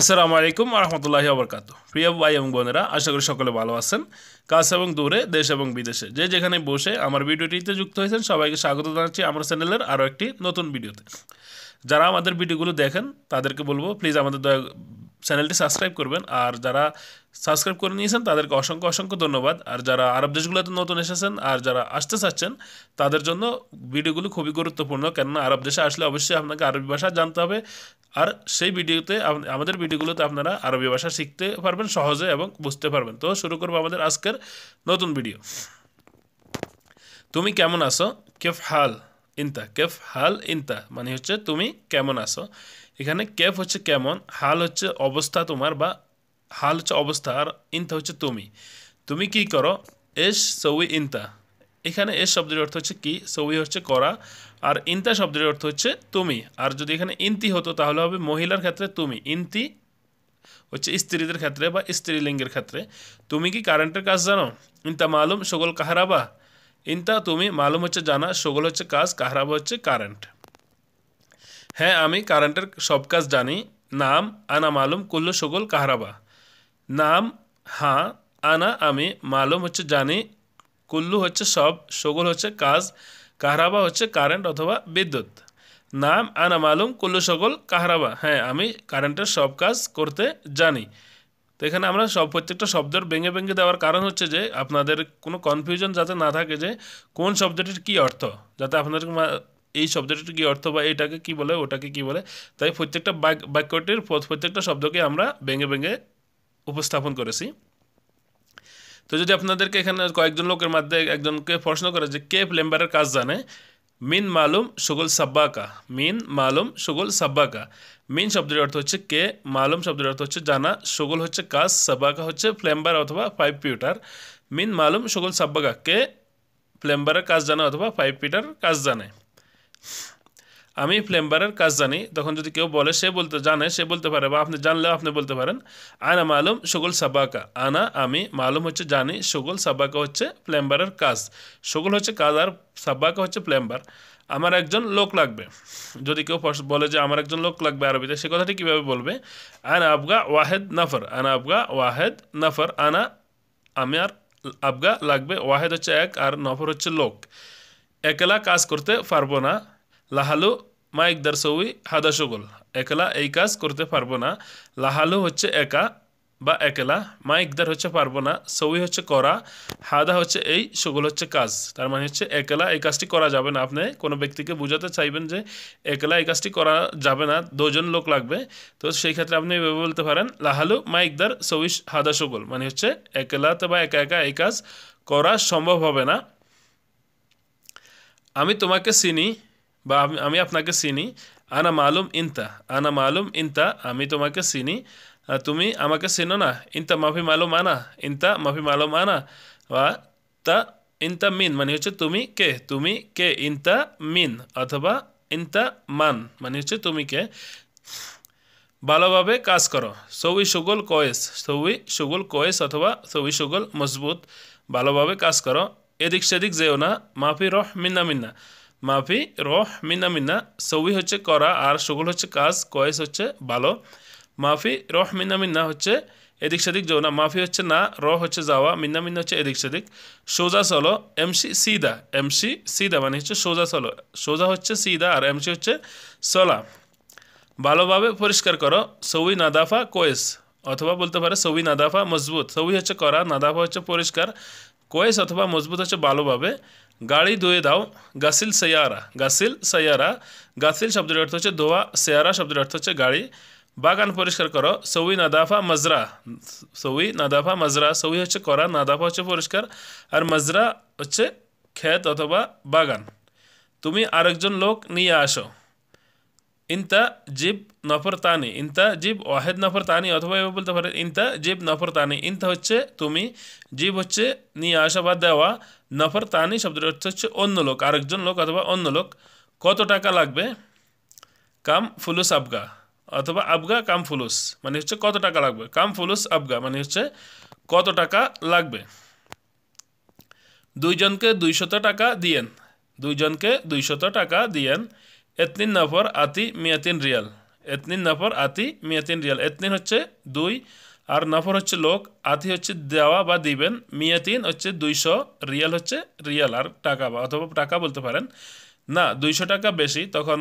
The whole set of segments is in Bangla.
আসসালামু আলাইকুম রহমতুল্লাহি আবরকাত প্রিয় ভাই এবং বোনেরা আশা করি সকলে ভালো আছেন কাছে এবং দূরে দেশ এবং বিদেশে যে যেখানে বসে আমার ভিডিওটিতে যুক্ত হয়েছেন সবাইকে স্বাগত জানাচ্ছি আমার চ্যানেলের আরও একটি নতুন ভিডিওতে যারা আমাদের ভিডিওগুলো দেখেন তাদেরকে বলবো প্লিজ আমাদের দয়া চ্যানেলটি সাবস্ক্রাইব করবেন আর যারা সাবস্ক্রাইব করে নিয়েছেন তাদেরকে অসংখ্য অসংখ্য ধন্যবাদ আর যারা আরব দেশগুলোতে নতুন এসেছেন আর যারা আসতে চাচ্ছেন তাদের জন্য ভিডিওগুলো খুবই গুরুত্বপূর্ণ কেননা আরব দেশে আসলে অবশ্যই আপনাকে আরবি ভাষা জানতে হবে আর সেই ভিডিওতে আমাদের ভিডিওগুলোতে আপনারা আরবি ভাষা শিখতে পারবেন সহজে এবং বুঝতে পারবেন তো শুরু করবো আমাদের আজকের নতুন ভিডিও তুমি কেমন আছো কেফ হাল ইন্তা কেফ হাল ইন্তা মানে হচ্ছে তুমি কেমন আছো এখানে কেফ হচ্ছে কেমন হাল হচ্ছে অবস্থা তোমার বা হাল হচ্ছে অবস্থা আর ইন্তা হচ্ছে তুমি তুমি কি করো এস সৌই ইন্তা এখানে এস শব্দের অর্থ হচ্ছে কি সৌই হচ্ছে করা আর ইন্তা শব্দের অর্থ হচ্ছে তুমি আর যদি এখানে ইন্তি হতো তাহলে হবে মহিলার ক্ষেত্রে তুমি ইন্তি হচ্ছে স্ত্রীদের ক্ষেত্রে বা স্ত্রীলিঙ্গের ক্ষেত্রে তুমি কি কারেন্টের কাজ জানো ইন্তা মালুম সকল কাহারাবা ইনতা তুমি মালুম হচ্ছে জানা সেগুলো হচ্ছে কাজ কাহরাব হচ্ছে কারেন্ট হ্যাঁ আমি কারেন্টের সব কাজ জানি নাম আনা মালুম কুল্লু সগল কাহরাবা নাম হাঁ আনা আমি মালুম হচ্ছে জানি কুল্লু হচ্ছে সব সগল হচ্ছে কাজ কাহরাবা হচ্ছে কারেন্ট অথবা বিদ্যুৎ নাম আনা মালুম কুল্লু সগল কাহরাবা হ্যাঁ আমি কারেন্টের সব কাজ করতে জানি তো এখানে আমরা সব প্রত্যেকটা শব্দের ভেঙে ভেঙে দেওয়ার কারণ হচ্ছে যে আপনাদের কোনো কনফিউশন যাতে না থাকে যে কোন শব্দটির কী অর্থ যাতে আপনাদের এই শব্দটির কী অর্থ বা এটাকে কি বলে ওটাকে কি বলে তাই প্রত্যেকটা বাক্যটির প্রত্যেকটা শব্দকে আমরা ভেঙে ভেঙে উপস্থাপন করেছি তো যদি আপনাদেরকে এখানে কয়েকজন লোকের মধ্যে একজনকে প্রশ্ন করে যে কে প্লেম্বারের কাজ জানে মিন মালুম সুগল সাব্বাকা মিন মালুম সুগল সাব্বাকা মিন শব্দের অর্থ হচ্ছে কে মালুম শব্দের অর্থ হচ্ছে জানা সুগল হচ্ছে কাজ সাব্বাকা হচ্ছে ফ্লেম্বার অথবা পাইপ পিউটার মিন মালুম সুগল সাব্বাকা কে ফ্লেম্বারের কাজ জানে অথবা পাইপ পিটার কাজ জানে আমি ফ্লেম্বারের কাজ জানি তখন যদি কেউ বলে সে বলতে জানে সে বলতে পারে বা আপনি জানলেও আপনি বলতে পারেন আনা মালুম সুগল সাবাকা আনা আমি মালুম হচ্ছে জানি সুগল সাবাকা হচ্ছে ফ্লেম্বারের কাজ সুগল হচ্ছে কাজ আর সাবাকা হচ্ছে ফ্লেম্বার আমার একজন লোক লাগবে যদি কেউ বলে যে আমার একজন লোক লাগবে আরবিতে সে কথাটি কীভাবে বলবে আনা আবগা ওয়াহেদ নাফর আনা আবগা ওয়াহেদ নাফর আনা আমি আর আবগা লাগবে ওয়াহেদ হচ্ছে এক আর নফর হচ্ছে লোক একলা কাজ করতে পারবো না লাহালু মাইক ইকদার সৌই হাদা শগল একলা এই কাজ করতে পারবো না লাহালু হচ্ছে একা বা একলা মা ইকদার হচ্ছে পারবো না সৌই হচ্ছে করা হাদা হচ্ছে এই সগুল হচ্ছে কাজ তার মানে হচ্ছে একলা এই কাজটি করা যাবে না আপনি কোনো ব্যক্তিকে বোঝাতে চাইবেন যে একলা এই কাজটি করা যাবে না দুজন লোক লাগবে তো সেই ক্ষেত্রে আপনি এভাবে বলতে পারেন লাহালু মা ইকদার সৌই হাদা সগুল মানে হচ্ছে একলাতে বা একা একা এই কাজ করা সম্ভব হবে না আমি তোমাকে চিনি বা আমি আপনাকে চিনি আনা মালুম ইনতা আনা মালুম ইনতা আমি তোমাকে চিনি তুমি আমাকে চিনো না ইনতা মাফি মালুম আনা ইনতা মাফি মালুম আনা বা তা ইনতা মিন মানে হচ্ছে তুমি কে তুমি কে ইনতা মিন অথবা ইনতা মান মানে হচ্ছে তুমি কে ভালোভাবে কাজ করো সৌই সুগল কয়েস সৌই সুগল কয়েস অথবা সৌই সুগল মজবুত ভালোভাবে কাজ করো এদিক সেদিক যেও না মাফি রহ মিন্না মিন্না মাফি রহ মিনা মিনা সৌই হচ্ছে করা আর সগুল হচ্ছে কাজ কয়েস হচ্ছে ভালো মাফি রহ মিনা মিনা হচ্ছে এদিক সেদিক যাও না মাফি হচ্ছে না র হচ্ছে যাওয়া মিনা মিনা হচ্ছে এদিক সেদিক সোজা সলো এমসি সিদা এমসি সিদা মানে হচ্ছে সোজা সলো সোজা হচ্ছে সিদা আর এমসি হচ্ছে সলা ভালোভাবে পরিষ্কার করো সৌই নাদাফা কোয়েস অথবা বলতে পারে সৌই নাদাফা মজবুত সৌই হচ্ছে করা নাদাফা হচ্ছে পরিষ্কার কোয়েস अथवा মজবুত আছে ভালোভাবে গাড়ি ধয়ে দাও গাসিল সায়ারা গাসিল সায়ারা গাসিল শব্দর অর্থ আছে ধোয়া সায়ারা শব্দর অর্থ আছে গাড়ি বাগান পরিষ্কার করো সউই নাদাফা মজরা সউই নাদাফা মজরা সউইে চ কোর নাদাফা চ পরিষ্কার আর মজরা ওছে खेत अथवा বাগান তুমি আরেকজন লোক নিয়ে আসো ইনতা জিব নফর তানি ইনতা জিব ওয়াহেদ নফর তানি অথবা এভাবে বলতে পারেন ইনতা জিব নফর তানি ইনতা হচ্ছে তুমি জিব হচ্ছে নিয়ে আসা বা দেওয়া নফর তানি শব্দের অর্থ হচ্ছে অন্য লোক আরেকজন লোক অথবা অন্য লোক কত টাকা লাগবে কাম ফুলুস আবগা অথবা আবগা কাম ফুলুস মানে হচ্ছে কত টাকা লাগবে কাম ফুলুস আবগা মানে হচ্ছে কত টাকা লাগবে দুইজনকে দুইশত টাকা দিয়েন দুইজনকে দুইশত টাকা দিয়েন এতনিন নাফর আতি মিয়াতিন রিয়াল এতনিন নাফর আতি মিয়াতিন রিয়াল এতনিন হচ্ছে দুই আর নাফর হচ্ছে লোক আতি হচ্ছে দেওয়া বা দিবেন মিয়াতিন হচ্ছে দুইশো রিয়াল হচ্ছে রিয়াল আর টাকা বা অথবা টাকা বলতে পারেন না দুইশো টাকা বেশি তখন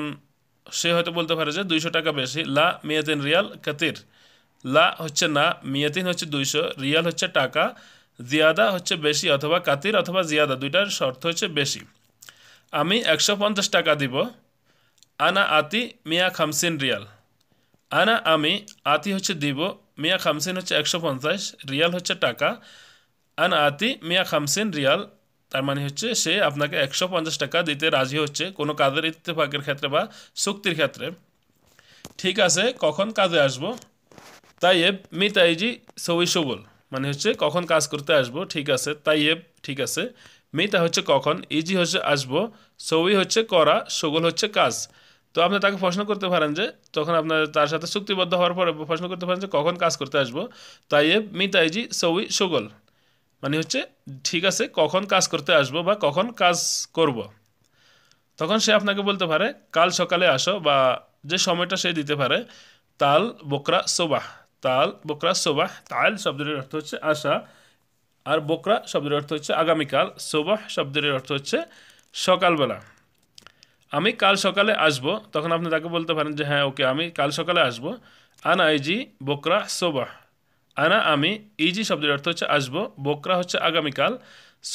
সে হয়তো বলতে পারে যে দুইশো টাকা বেশি লা মিয়াতিন রিয়াল কাতির লা হচ্ছে না মিয়াতিন হচ্ছে দুইশো রিয়াল হচ্ছে টাকা জিয়াদা হচ্ছে বেশি অথবা কাতির অথবা জিয়াদা দুইটার শর্ত হচ্ছে বেশি আমি একশো পঞ্চাশ টাকা দিব আনা আতি মিয়া খামসিন রিয়াল আনা আমি আতি হচ্ছে দিব মিয়া খামসিন হচ্ছে একশো পঞ্চাশ রিয়াল হচ্ছে টাকা আনা আতি মিয়া খামসিন রিয়াল তার মানে হচ্ছে সে আপনাকে একশো পঞ্চাশ টাকা দিতে রাজি হচ্ছে কোনো কাজের ইত্তেফাকের ক্ষেত্রে বা শক্তির ক্ষেত্রে ঠিক আছে কখন কাজে আসব তাই এব মি তাইজি সবই সবল মানে হচ্ছে কখন কাজ করতে আসব ঠিক আছে তাই এব ঠিক আছে মিতা হচ্ছে কখন ইজি হচ্ছে আসব সবই হচ্ছে করা সবল হচ্ছে কাজ তো আপনি তাকে প্রশ্ন করতে পারেন যে তখন আপনার তার সাথে চুক্তিবদ্ধ হওয়ার পরে প্রশ্ন করতে পারেন যে কখন কাজ করতে আসবো তাই এ তাইজি সৌই সুগল মানে হচ্ছে ঠিক আছে কখন কাজ করতে আসবো বা কখন কাজ করব। তখন সে আপনাকে বলতে পারে কাল সকালে আসো বা যে সময়টা সে দিতে পারে তাল বকরা সোবাহ তাল বকরা সোবাহ তাল শব্দের অর্থ হচ্ছে আশা আর বকরা শব্দের অর্থ হচ্ছে আগামীকাল সোবাহ শব্দের অর্থ হচ্ছে সকালবেলা আমি কাল সকালে আসব তখন আপনি তাকে বলতে পারেন যে হ্যাঁ ওকে আমি কাল সকালে আসব আনা ইজি বোকরা সোবাহ আনা আমি ইজি শব্দের অর্থ হচ্ছে আসব বোকরা হচ্ছে আগামীকাল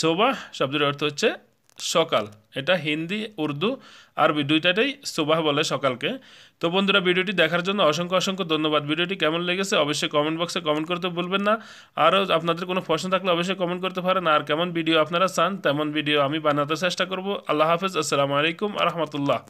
সোবাহ শব্দের অর্থ হচ্ছে সকাল এটা হিন্দি উর্দু আরবি দুইটাতেই সুবাহ বলে সকালকে তো বন্ধুরা ভিডিওটি দেখার জন্য অসংখ্য অসংখ্য ধন্যবাদ ভিডিওটি কেমন লেগেছে অবশ্যই কমেন্ট বক্সে কমেন্ট করতে ভুলবেন না আরও আপনাদের কোনো প্রশ্ন থাকলে অবশ্যই কমেন্ট করতে পারেন আর কেমন ভিডিও আপনারা চান তেমন ভিডিও আমি বানাতে চেষ্টা করব আল্লাহ হাফেজ আসসালামু আলাইকুম আহমতুল্লাহ